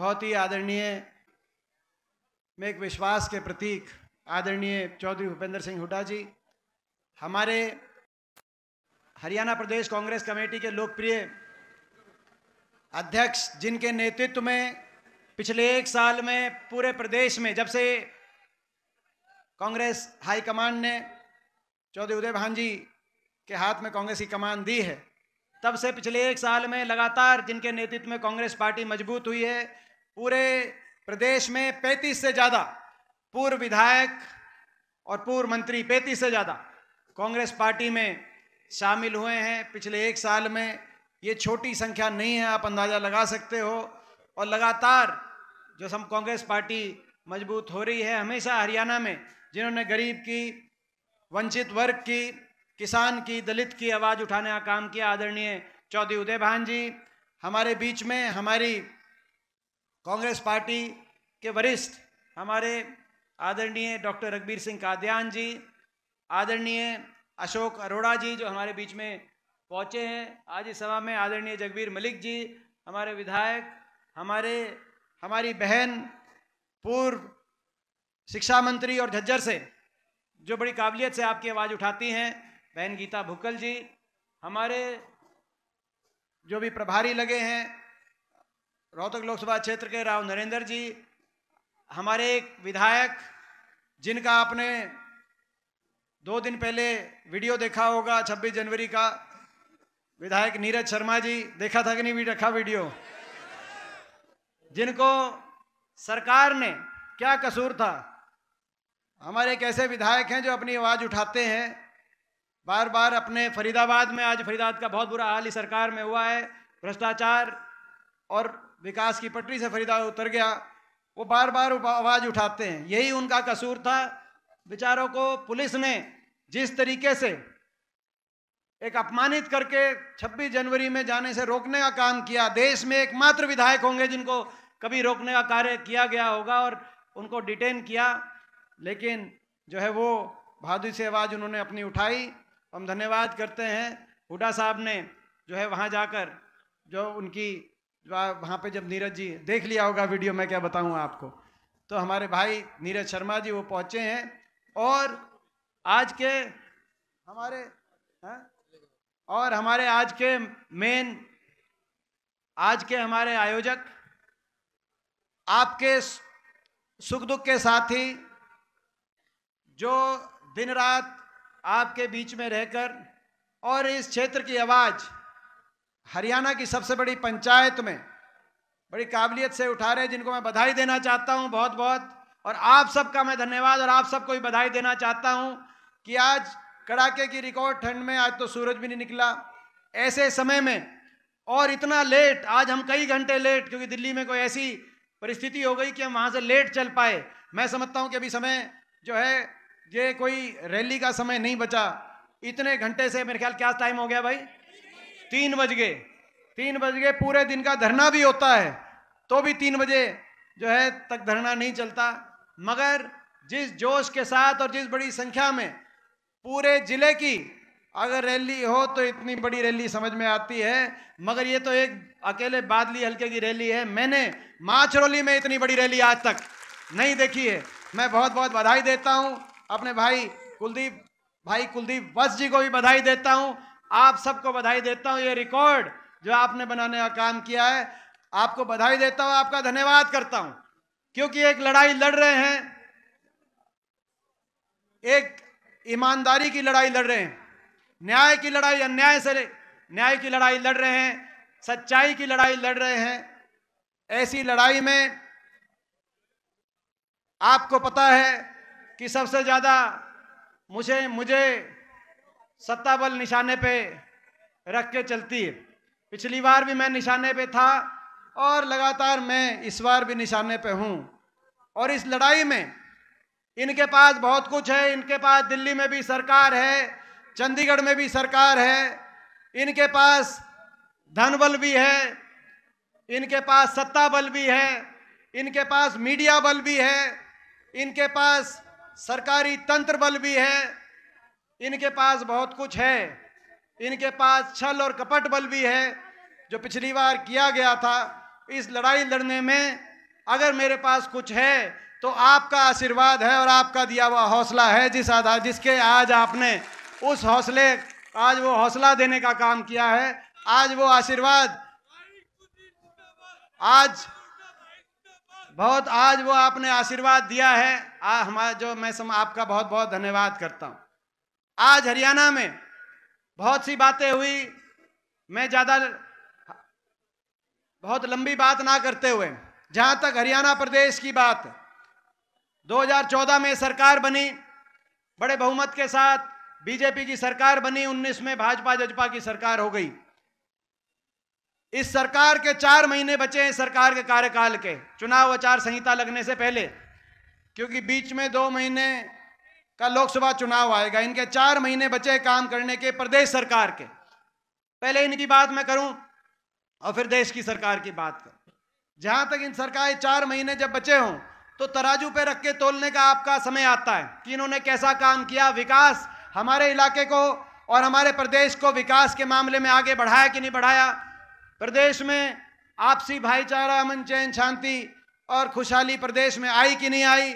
बहुत ही आदरणीय में एक विश्वास के प्रतीक आदरणीय चौधरी भूपेंद्र सिंह हुडा जी हमारे हरियाणा प्रदेश कांग्रेस कमेटी के लोकप्रिय अध्यक्ष जिनके नेतृत्व में पिछले एक साल में पूरे प्रदेश में जब से कांग्रेस हाईकमान ने चौधरी उदय भान जी के हाथ में कांग्रेस की कमान दी है तब से पिछले एक साल में लगातार जिनके नेतृत्व में कांग्रेस पार्टी मजबूत हुई है पूरे प्रदेश में 35 से ज़्यादा पूर्व विधायक और पूर्व मंत्री 35 से ज़्यादा कांग्रेस पार्टी में शामिल हुए हैं पिछले एक साल में ये छोटी संख्या नहीं है आप अंदाज़ा लगा सकते हो और लगातार जो हम कांग्रेस पार्टी मजबूत हो रही है हमेशा हरियाणा में जिन्होंने गरीब की वंचित वर्ग की किसान की दलित की आवाज़ उठाने का काम किया आदरणीय चौधरी उदय भान जी हमारे बीच में हमारी कांग्रेस पार्टी के वरिष्ठ हमारे आदरणीय डॉक्टर रघबीर सिंह कादयान जी आदरणीय अशोक अरोड़ा जी जो हमारे बीच में पहुँचे हैं आज इस सभा में आदरणीय जगबीर मलिक जी हमारे विधायक हमारे हमारी बहन पूर्व शिक्षा मंत्री और झज्जर से जो बड़ी काबिलियत से आपकी आवाज़ उठाती हैं बहन गीता भुकल जी हमारे जो भी प्रभारी लगे हैं रोहतक लोकसभा क्षेत्र के राव नरेंद्र जी हमारे एक विधायक जिनका आपने दो दिन पहले वीडियो देखा होगा 26 जनवरी का विधायक नीरज शर्मा जी देखा था कि नहीं भी रखा वीडियो जिनको सरकार ने क्या कसूर था हमारे एक ऐसे विधायक हैं जो अपनी आवाज़ उठाते हैं बार बार अपने फरीदाबाद में आज फरीदाबाद का बहुत बुरा हाल ही सरकार में हुआ है भ्रष्टाचार और विकास की पटरी से फरीदा उतर गया वो बार बार आवाज़ उठाते हैं यही उनका कसूर था बेचारों को पुलिस ने जिस तरीके से एक अपमानित करके 26 जनवरी में जाने से रोकने का काम किया देश में एकमात्र विधायक होंगे जिनको कभी रोकने का कार्य किया गया होगा और उनको डिटेन किया लेकिन जो है वो बहादुर से आवाज़ उन्होंने अपनी उठाई हम धन्यवाद करते हैं हुडा साहब ने जो है वहाँ जाकर जो उनकी वहाँ पे जब नीरज जी देख लिया होगा वीडियो मैं क्या बताऊँ आपको तो हमारे भाई नीरज शर्मा जी वो पहुँचे हैं और आज के हमारे है? हाँ? और हमारे आज के मेन आज के हमारे आयोजक आपके सुख दुख के साथी जो दिन रात आपके बीच में रहकर और इस क्षेत्र की आवाज़ हरियाणा की सबसे बड़ी पंचायत में बड़ी काबिलियत से उठा रहे जिनको मैं बधाई देना चाहता हूँ बहुत बहुत और आप सबका मैं धन्यवाद और आप सबको भी बधाई देना चाहता हूँ कि आज कड़ाके की रिकॉर्ड ठंड में आज तो सूरज भी नहीं निकला ऐसे समय में और इतना लेट आज हम कई घंटे लेट क्योंकि दिल्ली में कोई ऐसी परिस्थिति हो गई कि हम वहाँ से लेट चल पाए मैं समझता हूँ कि अभी समय जो है ये कोई रैली का समय नहीं बचा इतने घंटे से मेरे ख्याल क्या टाइम हो गया भाई तीन बज गए तीन बज गए पूरे दिन का धरना भी होता है तो भी तीन बजे जो है तक धरना नहीं चलता मगर जिस जोश के साथ और जिस बड़ी संख्या में पूरे जिले की अगर रैली हो तो इतनी बड़ी रैली समझ में आती है मगर ये तो एक अकेले बादली हल्के की रैली है मैंने माचरोली में इतनी बड़ी रैली आज तक नहीं देखी है मैं बहुत बहुत बधाई देता हूँ अपने भाई कुलदीप भाई कुलदीप वत्स जी को भी बधाई देता हूँ आप सबको बधाई देता हूँ ये रिकॉर्ड जो आपने बनाने का काम किया है आपको बधाई देता हूँ आपका धन्यवाद करता हूँ क्योंकि एक लड़ाई लड़ रहे हैं एक ईमानदारी की लड़ाई लड़ रहे हैं न्याय की लड़ाई अन्याय से न्याय की लड़ाई लड़ रहे हैं सच्चाई की लड़ाई लड़ रहे हैं ऐसी लड़ाई में आपको पता है कि सबसे ज़्यादा मुझे मुझे सत्ता बल निशाने पे रख के चलती है पिछली बार भी मैं निशाने पे था और लगातार मैं इस बार भी निशाने पे हूँ और इस लड़ाई में इनके पास बहुत कुछ है इनके पास दिल्ली में भी सरकार है चंडीगढ़ में भी सरकार है इनके पास धन बल भी है इनके पास सत्ता बल भी है इनके पास मीडिया बल भी है इनके पास सरकारी तंत्र बल भी है इनके पास बहुत कुछ है इनके पास छल और कपट बल भी है जो पिछली बार किया गया था इस लड़ाई लड़ने में अगर मेरे पास कुछ है तो आपका आशीर्वाद है और आपका दिया हुआ हौसला है जिस आधार जिसके आज आपने उस हौसले आज वो हौसला देने का काम किया है आज वो आशीर्वाद आज बहुत आज वो आपने आशीर्वाद दिया है आ, हमारा जो मैं सम आपका बहुत बहुत धन्यवाद करता हूँ आज हरियाणा में बहुत सी बातें हुई मैं ज़्यादा बहुत लंबी बात ना करते हुए जहां तक हरियाणा प्रदेश की बात 2014 में सरकार बनी बड़े बहुमत के साथ बीजेपी की सरकार बनी 19 में भाजपा जजपा की सरकार हो गई इस सरकार के चार महीने बचे हैं सरकार के कार्यकाल के चुनाव आचार संहिता लगने से पहले क्योंकि बीच में दो महीने का लोकसभा चुनाव आएगा इनके चार महीने बचे काम करने के प्रदेश सरकार के पहले इनकी बात मैं करूं और फिर देश की सरकार की बात करूं जहां तक इन सरकार चार महीने जब बचे हों तो तराजू पे रख के तोलने का आपका समय आता है कि इन्होंने कैसा काम किया विकास हमारे इलाके को और हमारे प्रदेश को विकास के मामले में आगे बढ़ाया कि नहीं बढ़ाया प्रदेश में आपसी भाईचारा अमन चैन शांति और खुशहाली प्रदेश में आई कि नहीं आई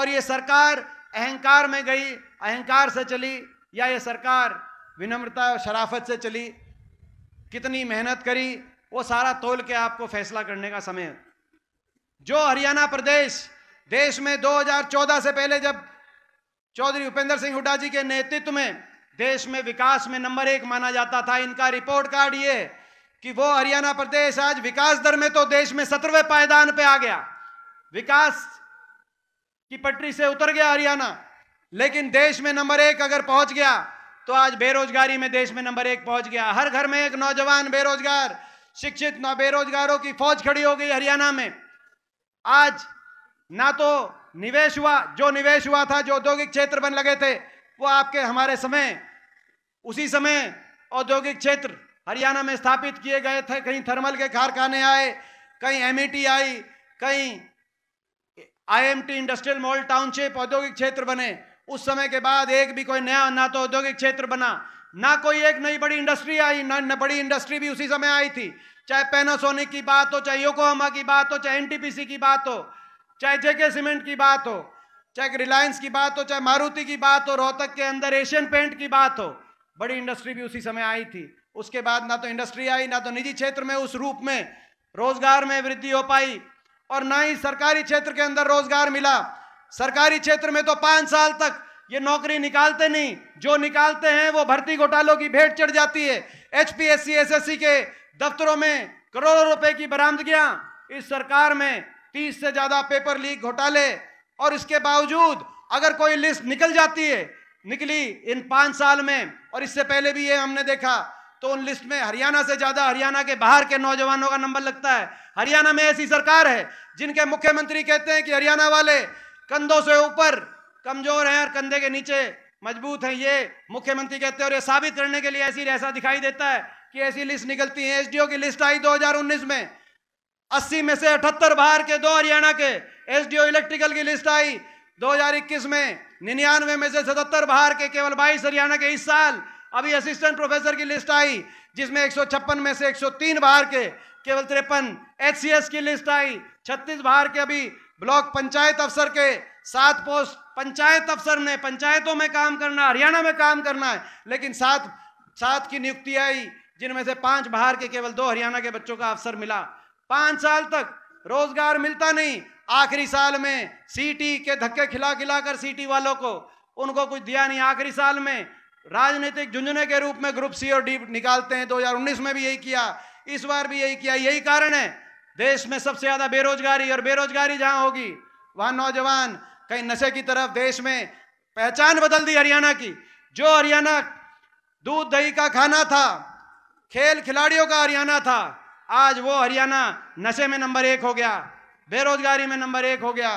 और ये सरकार अहंकार में गई अहंकार से चली या ये सरकार विनम्रता और शराफत से चली कितनी मेहनत करी वो सारा तोल के आपको फैसला करने का समय है जो हरियाणा प्रदेश देश में 2014 से पहले जब चौधरी उपेंद्र सिंह हुड्डा जी के नेतृत्व में देश में विकास में नंबर एक माना जाता था इनका रिपोर्ट कार्ड ये कि वो हरियाणा प्रदेश आज विकास दर में तो देश में सत्रहवें पायदान पे आ गया विकास की पटरी से उतर गया हरियाणा लेकिन देश में नंबर एक अगर पहुंच गया तो आज बेरोजगारी में देश में नंबर एक पहुंच गया हर घर में एक नौजवान बेरोजगार शिक्षित न बेरोजगारों की फौज खड़ी हो गई हरियाणा में आज ना तो निवेश हुआ जो निवेश हुआ था जो औद्योगिक क्षेत्र बन लगे थे वो आपके हमारे समय उसी समय औद्योगिक क्षेत्र हरियाणा में स्थापित किए गए थे कहीं थर्मल के कारखाने आए कहीं एमईटी e आई कहीं आईएमटी इंडस्ट्रियल मॉल टाउनशिप औद्योगिक क्षेत्र बने उस समय के बाद एक भी कोई नया ना तो औद्योगिक क्षेत्र बना ना कोई एक नई बड़ी इंडस्ट्री आई ना, ना बड़ी इंडस्ट्री भी उसी समय आई थी चाहे पेनासोनिक की बात हो चाहे योकोहामा की बात हो चाहे एनटीपीसी की बात हो चाहे जेके सीमेंट की बात हो चाहे रिलायंस की बात हो चाहे मारुति की बात हो रोहतक के अंदर एशियन पेंट की बात हो बड़ी इंडस्ट्री भी उसी समय आई थी उसके बाद ना तो इंडस्ट्री आई ना तो निजी क्षेत्र में उस रूप में रोजगार में वृद्धि हो पाई और ना ही सरकारी क्षेत्र के अंदर रोजगार मिला सरकारी क्षेत्र में तो पांच साल तक ये नौकरी निकालते नहीं जो निकालते हैं वो भर्ती घोटालों की भेंट चढ़ जाती है एस सी के दफ्तरों में करोड़ों रुपए की बरामदगियां इस सरकार में तीस से ज्यादा पेपर लीक घोटाले और इसके बावजूद अगर कोई लिस्ट निकल जाती है निकली इन पांच साल में और इससे पहले भी ये हमने देखा तो उन लिस्ट में हरियाणा से ज़्यादा हरियाणा के बाहर के नौजवानों का नंबर लगता है हरियाणा में ऐसी सरकार है जिनके मुख्यमंत्री कहते हैं कि हरियाणा वाले कंधों से ऊपर कमजोर हैं और कंधे के नीचे मजबूत हैं ये मुख्यमंत्री कहते हैं और ये साबित करने के लिए ऐसी ऐसा दिखाई देता है कि ऐसी लिस्ट निकलती है एसडीओ की लिस्ट आई 2019 में 80 में से 78 बाहर के दो हरियाणा के एसडीओ इलेक्ट्रिकल की लिस्ट आई 2021 में निन्यानवे में से 77 बाहर के केवल 22 हरियाणा के इस साल अभी असिस्टेंट प्रोफेसर की लिस्ट आई जिसमें एक में से 103 बाहर के केवल तिरपन एच की लिस्ट आई 36 बाहर के अभी ब्लॉक पंचायत अफसर के सात पोस्ट पंचायत अफसर ने पंचायतों में काम करना हरियाणा में काम करना है लेकिन सात सात की नियुक्ति आई जिनमें से पांच बाहर के केवल दो हरियाणा के बच्चों का अवसर मिला पांच साल तक रोजगार मिलता नहीं आखिरी साल में सीटी के धक्के खिला खिलाकर सीटी वालों को उनको कुछ दिया नहीं आखिरी साल में राजनीतिक झुंझुने के रूप में ग्रुप सी और डी निकालते हैं 2019 में भी यही किया इस बार भी यही किया यही कारण है देश में सबसे ज्यादा बेरोजगारी और बेरोजगारी जहां होगी वहां नौजवान कहीं नशे की तरफ देश में पहचान बदल दी हरियाणा की जो हरियाणा दूध दही का खाना था खेल खिलाड़ियों का हरियाणा था आज वो हरियाणा नशे में नंबर एक हो गया बेरोजगारी में नंबर एक हो गया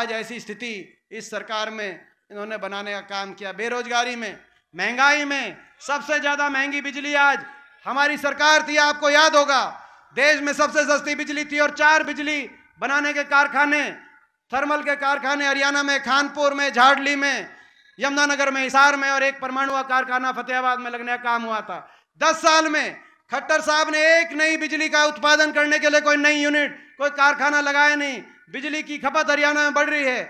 आज ऐसी स्थिति इस सरकार में इन्होंने बनाने का काम किया बेरोजगारी में महंगाई में सबसे ज्यादा महंगी बिजली आज हमारी सरकार थी आपको याद होगा देश में सबसे सस्ती बिजली थी और चार बिजली बनाने के कारखाने थर्मल के कारखाने हरियाणा में खानपुर में झाड़ली में यमुनानगर में हिसार में और एक परमाणु कारखाना फतेहाबाद में लगने का काम हुआ था दस साल में खट्टर साहब ने एक नई बिजली का उत्पादन करने के लिए कोई नई यूनिट कोई कारखाना लगाया नहीं बिजली की खपत हरियाणा में बढ़ रही है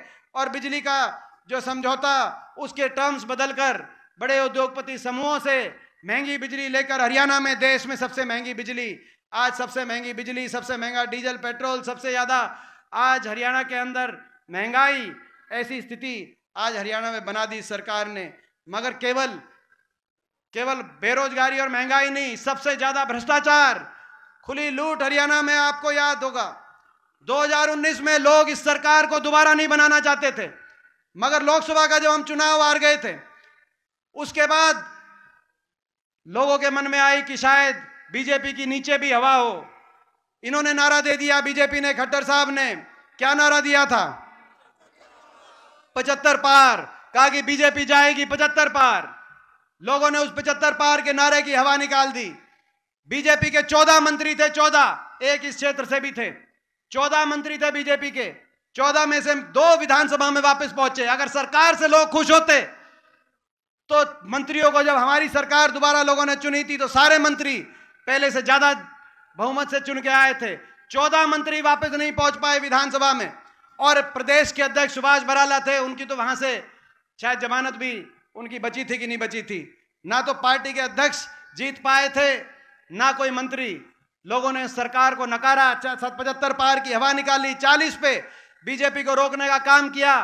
और बिजली का जो समझौता उसके टर्म्स बदलकर बड़े उद्योगपति समूहों से महंगी बिजली लेकर हरियाणा में देश में सबसे महंगी बिजली आज सबसे महंगी बिजली सबसे महंगा डीजल पेट्रोल सबसे ज़्यादा आज हरियाणा के अंदर महंगाई ऐसी स्थिति आज हरियाणा में बना दी सरकार ने मगर केवल केवल बेरोजगारी और महंगाई नहीं सबसे ज़्यादा भ्रष्टाचार खुली लूट हरियाणा में आपको याद होगा 2019 में लोग इस सरकार को दोबारा नहीं बनाना चाहते थे मगर लोकसभा का जब हम चुनाव हार गए थे उसके बाद लोगों के मन में आई कि शायद बीजेपी की नीचे भी हवा हो इन्होंने नारा दे दिया बीजेपी ने खट्टर साहब ने क्या नारा दिया था पचहत्तर पार कहा कि बीजेपी जाएगी पचहत्तर पार लोगों ने उस पचहत्तर पार के नारे की हवा निकाल दी बीजेपी के चौदह मंत्री थे चौदह एक इस क्षेत्र से भी थे चौदह मंत्री थे बीजेपी के चौदह में से दो विधानसभा में वापस पहुंचे अगर सरकार से लोग खुश होते तो मंत्रियों को जब हमारी सरकार दोबारा लोगों ने चुनी थी तो सारे मंत्री पहले से ज्यादा बहुमत से चुन के आए थे चौदह मंत्री वापस नहीं पहुंच पाए विधानसभा में और प्रदेश के अध्यक्ष सुभाष बराला थे उनकी तो वहां से शायद जमानत भी उनकी बची थी कि नहीं बची थी ना तो पार्टी के अध्यक्ष जीत पाए थे ना कोई मंत्री लोगों ने सरकार को नकारा सत पचहत्तर पार की हवा निकाली चालीस पे बीजेपी को रोकने का काम किया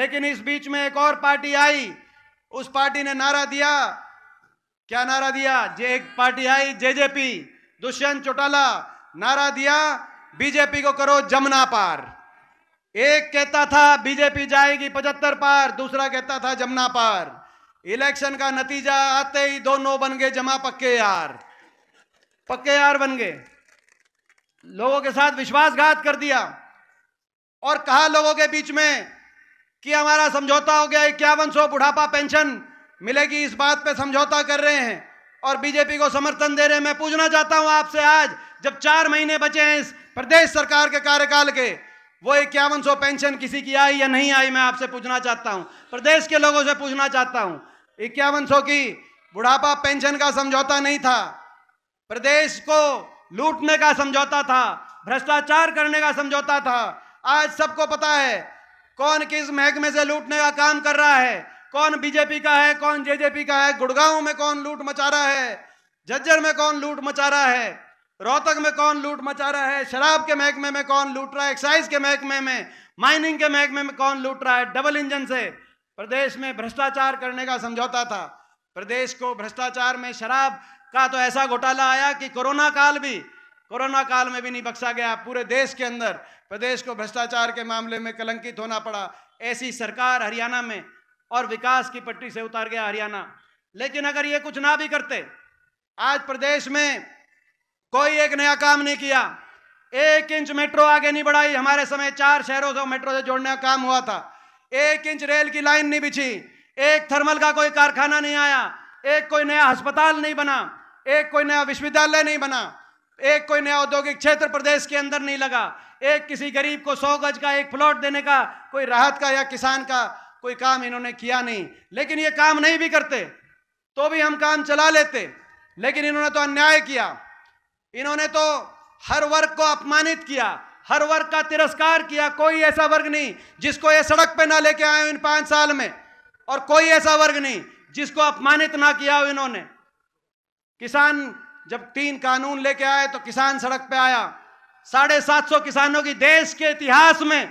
लेकिन इस बीच में एक और पार्टी आई उस पार्टी ने नारा दिया क्या नारा दिया जे एक पार्टी आई जेजेपी दुष्यंत चौटाला नारा दिया बीजेपी को करो जमुना पार एक कहता था बीजेपी जाएगी पचहत्तर पार दूसरा कहता था जमुना पार इलेक्शन का नतीजा आते ही दोनों बन गए जमा पक्के यार पक्के यार बन गए लोगों के साथ विश्वासघात कर दिया और कहा लोगों के बीच में कि हमारा समझौता हो गया इक्यावन सौ बुढ़ापा पेंशन मिलेगी इस बात पे समझौता कर रहे हैं और बीजेपी को समर्थन दे रहे हैं मैं पूछना चाहता हूं आपसे आज जब चार महीने बचे हैं इस प्रदेश सरकार के कार्यकाल के वो इक्यावन सौ पेंशन किसी की आई या नहीं आई मैं आपसे पूछना चाहता हूं प्रदेश के लोगों से पूछना चाहता हूं इक्यावन सौ की बुढ़ापा पेंशन का समझौता नहीं था प्रदेश को लूटने का समझौता था भ्रष्टाचार करने का समझौता था आज सबको पता है कौन किस महकमे से लूटने का काम कर रहा है कौन बीजेपी का है कौन जेजेपी का है गुड़गांव में कौन लूट मचा रहा है झज्जर में कौन लूट मचा रहा है रोहतक में कौन लूट मचा रहा है शराब के महकमे में कौन लूट रहा है एक्साइज के महकमे में माइनिंग के महकमे में कौन लूट रहा है डबल इंजन से प्रदेश में भ्रष्टाचार करने का समझौता था प्रदेश को भ्रष्टाचार में शराब का तो ऐसा घोटाला आया कि कोरोना काल भी कोरोना काल में भी नहीं बख्शा गया पूरे देश के अंदर प्रदेश को भ्रष्टाचार के मामले में कलंकित होना पड़ा ऐसी सरकार हरियाणा में और विकास की पट्टी से उतार गया हरियाणा लेकिन अगर ये कुछ ना भी करते आज प्रदेश में कोई एक नया काम नहीं किया एक इंच मेट्रो आगे नहीं बढ़ाई हमारे समय चार शहरों से मेट्रो से जोड़ने का काम हुआ था एक इंच रेल की लाइन नहीं बिछी एक थर्मल का कोई कारखाना नहीं आया एक कोई नया अस्पताल नहीं बना एक कोई नया विश्वविद्यालय नहीं बना एक कोई नया औद्योगिक क्षेत्र प्रदेश के अंदर नहीं लगा एक किसी गरीब को सौ गज का एक प्लॉट देने का कोई राहत का या किसान का कोई काम इन्होंने किया नहीं लेकिन ये काम नहीं भी करते तो भी हम काम चला लेते लेकिन इन्होंने तो अन्याय किया इन्होंने तो हर वर्ग को अपमानित किया हर वर्ग का तिरस्कार किया कोई ऐसा वर्ग नहीं जिसको ये सड़क पे ना लेके आए इन पांच साल में और कोई ऐसा वर्ग नहीं जिसको अपमानित ना किया इन्होंने किसान जब तीन कानून लेके आए तो किसान सड़क पे आया साढ़े सात सौ किसानों की देश के इतिहास में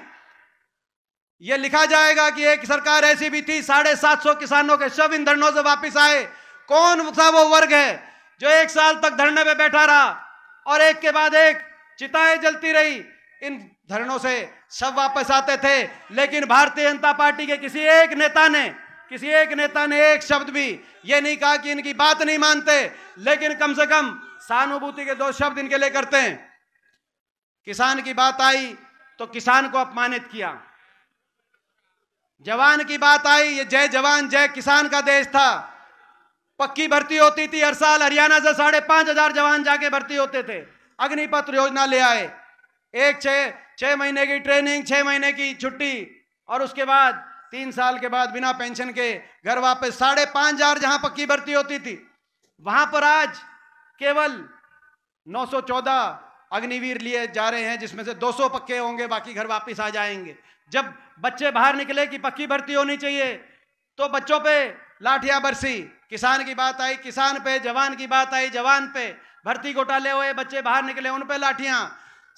यह लिखा जाएगा कि एक सरकार ऐसी भी थी साढ़े सात सौ किसानों के शव इन धरनों से वापस आए कौन सा वो वर्ग है जो एक साल तक धरने पे बैठा रहा और एक के बाद एक चिताएं जलती रही इन धरनों से शव वापस आते थे लेकिन भारतीय जनता पार्टी के किसी एक नेता ने किसी एक नेता ने एक शब्द भी ये नहीं कहा कि इनकी बात नहीं मानते लेकिन कम से कम सहानुभूति के दो शब्द इनके लिए करते हैं किसान की बात आई तो किसान को अपमानित किया जवान की बात आई ये जय जवान जय किसान का देश था पक्की भर्ती होती थी हर साल हरियाणा से साढ़े पांच हजार जवान जाके भर्ती होते थे अग्निपथ योजना ले आए एक छह छह महीने की ट्रेनिंग छह महीने की छुट्टी और उसके बाद तीन साल के बाद बिना पेंशन के घर वापस साढ़े पांच हजार जहां पक्की भर्ती होती थी वहां पर आज केवल नौ अग्निवीर लिए जा रहे हैं जिसमें से 200 पक्के होंगे बाकी घर वापस आ जाएंगे जब बच्चे बाहर निकले कि पक्की भर्ती होनी चाहिए तो बच्चों पे लाठिया बरसी किसान की बात आई किसान पे जवान की बात आई जवान पे भर्ती घोटाले हुए बच्चे बाहर निकले उन पे लाठियां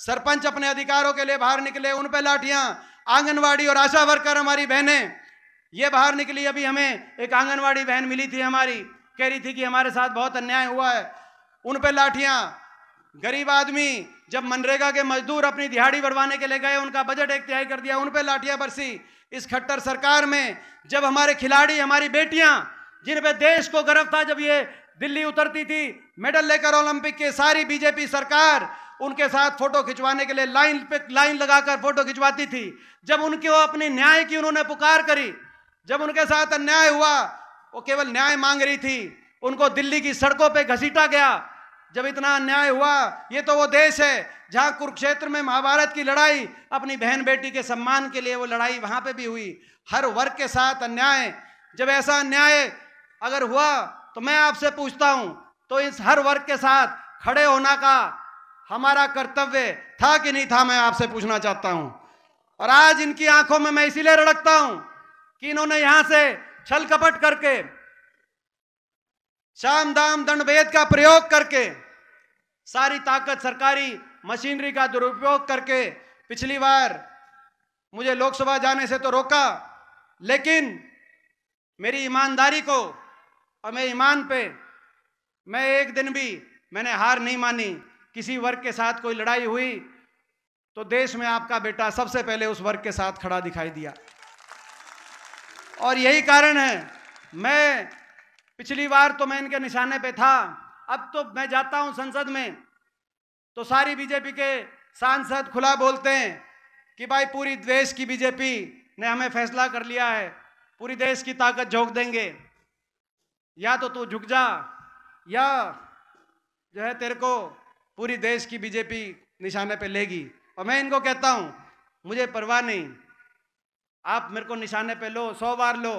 सरपंच अपने अधिकारों के लिए बाहर निकले उन पे लाठियां आंगनवाड़ी और आशा वर्कर हमारी बहने ये बाहर निकली अभी हमें एक आंगनवाड़ी बहन मिली थी हमारी कह रही थी कि हमारे साथ बहुत अन्याय हुआ है उन पे लाठियां गरीब आदमी जब मनरेगा के मजदूर अपनी दिहाड़ी बढ़वाने के लिए गए उनका बजट एक तिहाई कर दिया उन पर लाठियां बरसी इस खट्टर सरकार में जब हमारे खिलाड़ी हमारी बेटियां जिन पे देश को गर्व था जब ये दिल्ली उतरती थी मेडल लेकर ओलंपिक के सारी बीजेपी सरकार उनके साथ फोटो खिंचवाने के लिए लाइन पे लाइन लगाकर फोटो खिंचवाती थी जब उनके वो अपनी न्याय की उन्होंने पुकार करी जब उनके साथ अन्याय हुआ वो केवल न्याय मांग रही थी उनको दिल्ली की सड़कों पे घसीटा गया जब इतना अन्याय हुआ ये तो वो देश है जहाँ कुरुक्षेत्र में महाभारत की लड़ाई अपनी बहन बेटी के सम्मान के लिए वो लड़ाई वहाँ पे भी हुई हर वर्ग के साथ अन्याय जब ऐसा अन्याय अगर हुआ तो मैं आपसे पूछता हूँ तो इस हर वर्ग के साथ खड़े होना का हमारा कर्तव्य था कि नहीं था मैं आपसे पूछना चाहता हूँ और आज इनकी आंखों में मैं इसीलिए रड़कता हूँ कि इन्होंने यहाँ से छल कपट करके शाम दाम दंड भेद का प्रयोग करके सारी ताकत सरकारी मशीनरी का दुरुपयोग करके पिछली बार मुझे लोकसभा जाने से तो रोका लेकिन मेरी ईमानदारी को और मेरे ईमान पे मैं एक दिन भी मैंने हार नहीं मानी किसी वर्ग के साथ कोई लड़ाई हुई तो देश में आपका बेटा सबसे पहले उस वर्ग के साथ खड़ा दिखाई दिया और यही कारण है मैं पिछली बार तो मैं इनके निशाने पे था अब तो मैं जाता हूं संसद में तो सारी बीजेपी के सांसद खुला बोलते हैं कि भाई पूरी देश की बीजेपी ने हमें फैसला कर लिया है पूरी देश की ताकत झोंक देंगे या तो तू झुक जा या जो है तेरे को पूरी देश की बीजेपी निशाने पे लेगी और मैं इनको कहता हूँ मुझे परवाह नहीं आप मेरे को निशाने पे लो सौ बार लो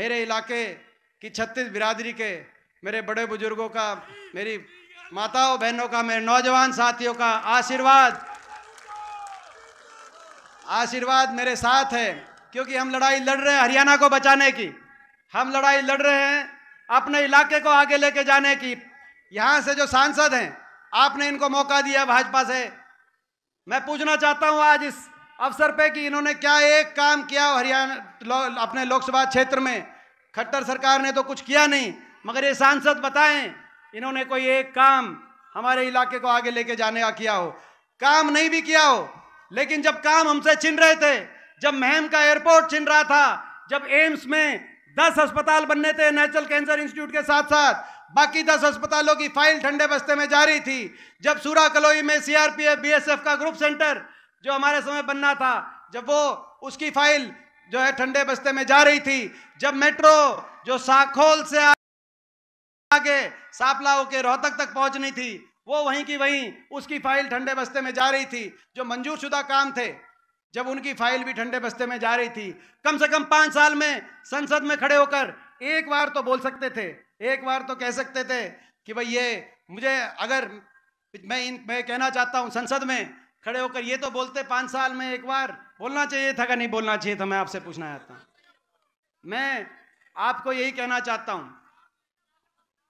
मेरे इलाके कि छत्तीस बिरादरी के मेरे बड़े बुजुर्गों का मेरी माताओं बहनों का मेरे नौजवान साथियों का आशीर्वाद आशीर्वाद मेरे साथ है क्योंकि हम लड़ाई लड़ रहे हैं हरियाणा को बचाने की हम लड़ाई लड़ रहे हैं अपने इलाके को आगे लेके जाने की यहाँ से जो सांसद हैं आपने इनको मौका दिया भाजपा से मैं पूछना चाहता हूँ आज इस अवसर पे कि इन्होंने क्या एक काम किया हरियाणा लो, अपने लोकसभा क्षेत्र में खट्टर सरकार ने तो कुछ किया नहीं मगर ये सांसद बताएं इन्होंने कोई एक काम हमारे इलाके को आगे लेके जाने का किया हो काम नहीं भी किया हो लेकिन जब काम हमसे छिन रहे थे जब महम का एयरपोर्ट छिन रहा था जब एम्स में दस अस्पताल बनने थे नेचुरल कैंसर इंस्टीट्यूट के साथ साथ बाकी दस अस्पतालों की फाइल ठंडे बस्ते में जारी थी जब सूरा कलोई में सीआरपीएफ बीएसएफ का ग्रुप सेंटर जो हमारे समय बनना था जब वो उसकी फाइल जो है ठंडे बस्ते में जा रही थी जब मेट्रो जो साखोल से आगे सापलाओ के रोहतक तक पहुंचनी थी वो वहीं की वहीं उसकी फाइल ठंडे बस्ते में जा रही थी जो मंजूर शुदा काम थे जब उनकी फाइल भी ठंडे बस्ते में जा रही थी कम से कम पाँच साल में संसद में खड़े होकर एक बार तो बोल सकते थे एक बार तो कह सकते थे कि भाई ये मुझे अगर मैं इन मैं कहना चाहता हूँ संसद में खड़े होकर ये तो बोलते पाँच साल में एक बार बोलना चाहिए था कि नहीं बोलना चाहिए था मैं आपसे पूछना चाहता हूँ मैं आपको यही कहना चाहता हूँ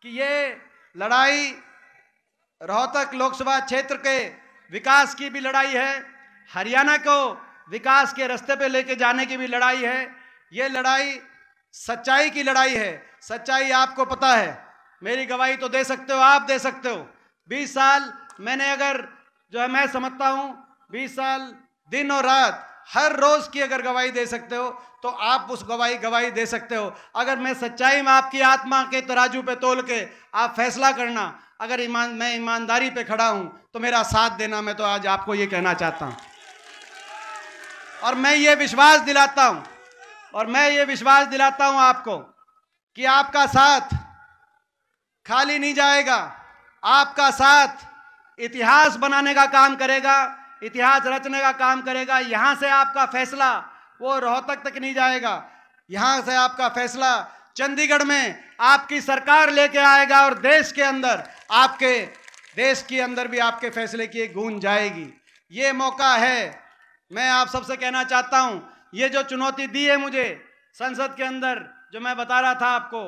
कि ये लड़ाई रोहतक लोकसभा क्षेत्र के विकास की भी लड़ाई है हरियाणा को विकास के रास्ते पे लेके जाने की भी लड़ाई है ये लड़ाई सच्चाई की लड़ाई है सच्चाई आपको पता है मेरी गवाही तो दे सकते हो आप दे सकते हो 20 साल मैंने अगर जो है मैं समझता हूँ 20 साल दिन और रात हर रोज की अगर गवाही दे सकते हो तो आप उस गवाही गवाही दे सकते हो अगर मैं सच्चाई में आपकी आत्मा के तराजू पे तोल के आप फैसला करना अगर ईमान मैं ईमानदारी पे खड़ा हूँ तो मेरा साथ देना मैं तो आज आपको ये कहना चाहता हूँ और मैं ये विश्वास दिलाता हूँ और मैं ये विश्वास दिलाता हूँ आपको कि आपका साथ खाली नहीं जाएगा आपका साथ इतिहास बनाने का काम करेगा इतिहास रचने का काम करेगा यहाँ से आपका फैसला वो रोहतक तक नहीं जाएगा यहाँ से आपका फैसला चंडीगढ़ में आपकी सरकार लेके आएगा और देश के अंदर आपके देश के अंदर भी आपके फैसले की गूंज जाएगी ये मौका है मैं आप सबसे कहना चाहता हूँ ये जो चुनौती दी है मुझे संसद के अंदर जो मैं बता रहा था आपको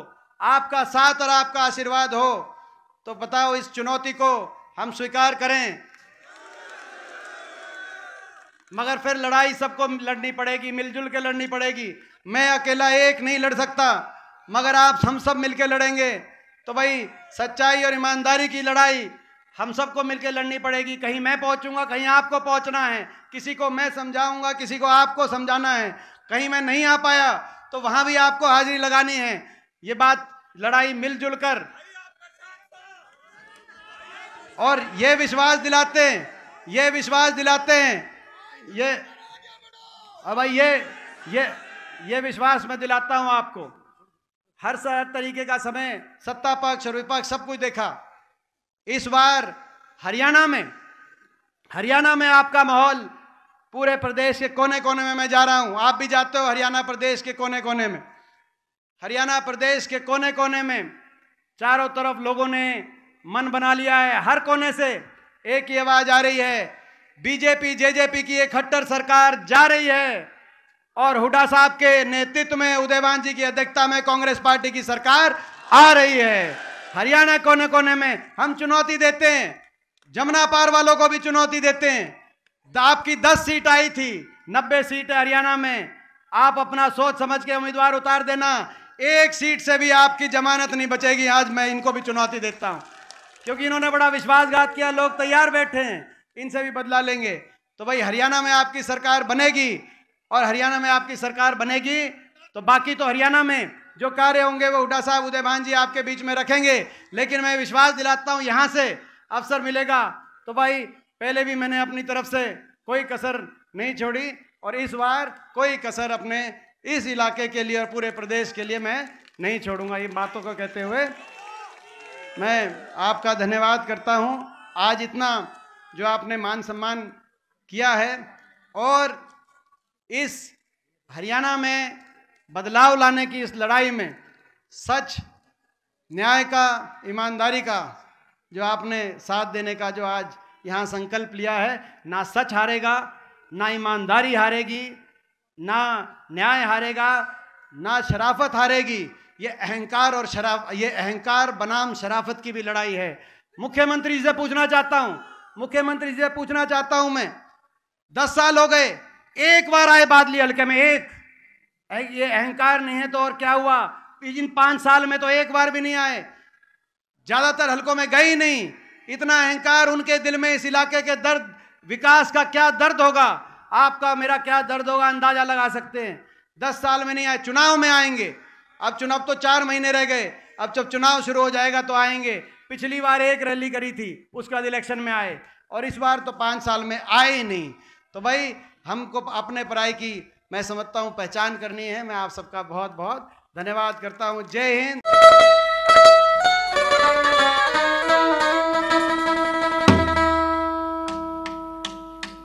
आपका साथ और आपका आशीर्वाद हो तो बताओ इस चुनौती को हम स्वीकार करें मगर फिर लड़ाई सबको लड़नी पड़ेगी मिलजुल के लड़नी पड़ेगी मैं अकेला एक नहीं लड़ सकता मगर आप हम सब मिलके लड़ेंगे तो भाई सच्चाई और ईमानदारी की लड़ाई हम सबको मिलकर लड़नी पड़ेगी कहीं मैं पहुंचूंगा कहीं आपको पहुंचना है किसी को मैं समझाऊंगा किसी को आपको समझाना है कहीं मैं नहीं आ पाया तो वहां भी आपको हाजिरी लगानी है ये बात लड़ाई मिलजुल कर और ये विश्वास दिलाते हैं ये विश्वास दिलाते हैं ये अब भाई ये ये ये विश्वास मैं दिलाता हूं आपको हर सर तरीके का समय सत्ता पक्ष और विपक्ष सब कुछ देखा इस बार हरियाणा में हरियाणा में आपका माहौल पूरे प्रदेश के कोने कोने में मैं जा रहा हूं आप भी जाते हो हरियाणा प्रदेश के कोने कोने में हरियाणा प्रदेश के कोने कोने में चारों तरफ लोगों ने मन बना लिया है हर कोने से एक ही आवाज आ रही है बीजेपी जेजेपी की एक खट्टर सरकार जा रही है और हुडा साहब के नेतृत्व में उदयवान जी की अध्यक्षता में कांग्रेस पार्टी की सरकार आ रही है हरियाणा कोने कोने में हम चुनौती देते हैं जमुना पार वालों को भी चुनौती देते हैं आपकी दस सीट आई थी नब्बे सीट हरियाणा में आप अपना सोच समझ के उम्मीदवार उतार देना एक सीट से भी आपकी जमानत नहीं बचेगी आज मैं इनको भी चुनौती देता हूं क्योंकि इन्होंने बड़ा विश्वासघात किया लोग तैयार बैठे हैं इनसे भी बदला लेंगे तो भाई हरियाणा में आपकी सरकार बनेगी और हरियाणा में आपकी सरकार बनेगी तो बाकी तो हरियाणा में जो कार्य होंगे वो हुडा साहब उदयभान जी आपके बीच में रखेंगे लेकिन मैं विश्वास दिलाता हूँ यहाँ से अवसर मिलेगा तो भाई पहले भी मैंने अपनी तरफ से कोई कसर नहीं छोड़ी और इस बार कोई कसर अपने इस इलाके के लिए और पूरे प्रदेश के लिए मैं नहीं छोड़ूंगा ये बातों को कहते हुए मैं आपका धन्यवाद करता हूँ आज इतना जो आपने मान सम्मान किया है और इस हरियाणा में बदलाव लाने की इस लड़ाई में सच न्याय का ईमानदारी का जो आपने साथ देने का जो आज यहाँ संकल्प लिया है ना सच हारेगा ना ईमानदारी हारेगी ना न्याय हारेगा ना शराफत हारेगी ये अहंकार और शराफ ये अहंकार बनाम शराफत की भी लड़ाई है मुख्यमंत्री से पूछना चाहता हूँ मुख्यमंत्री जी से पूछना चाहता हूं मैं दस साल हो गए एक बार आए बादली हल्के में एक ये अहंकार नहीं है तो और क्या हुआ इन पांच साल में तो एक बार भी नहीं आए ज्यादातर हलकों में गए ही नहीं इतना अहंकार उनके दिल में इस इलाके के दर्द विकास का क्या दर्द होगा आपका मेरा क्या दर्द होगा अंदाजा लगा सकते हैं दस साल में नहीं आए चुनाव में आएंगे अब चुनाव तो चार महीने रह गए अब जब चुनाव शुरू हो जाएगा तो आएंगे पिछली बार एक रैली करी थी उसके बाद इलेक्शन में आए और इस बार तो पाँच साल में आए ही नहीं तो भाई हमको अपने पढ़ाई की मैं समझता हूँ पहचान करनी है मैं आप सबका बहुत बहुत धन्यवाद करता हूँ जय हिंद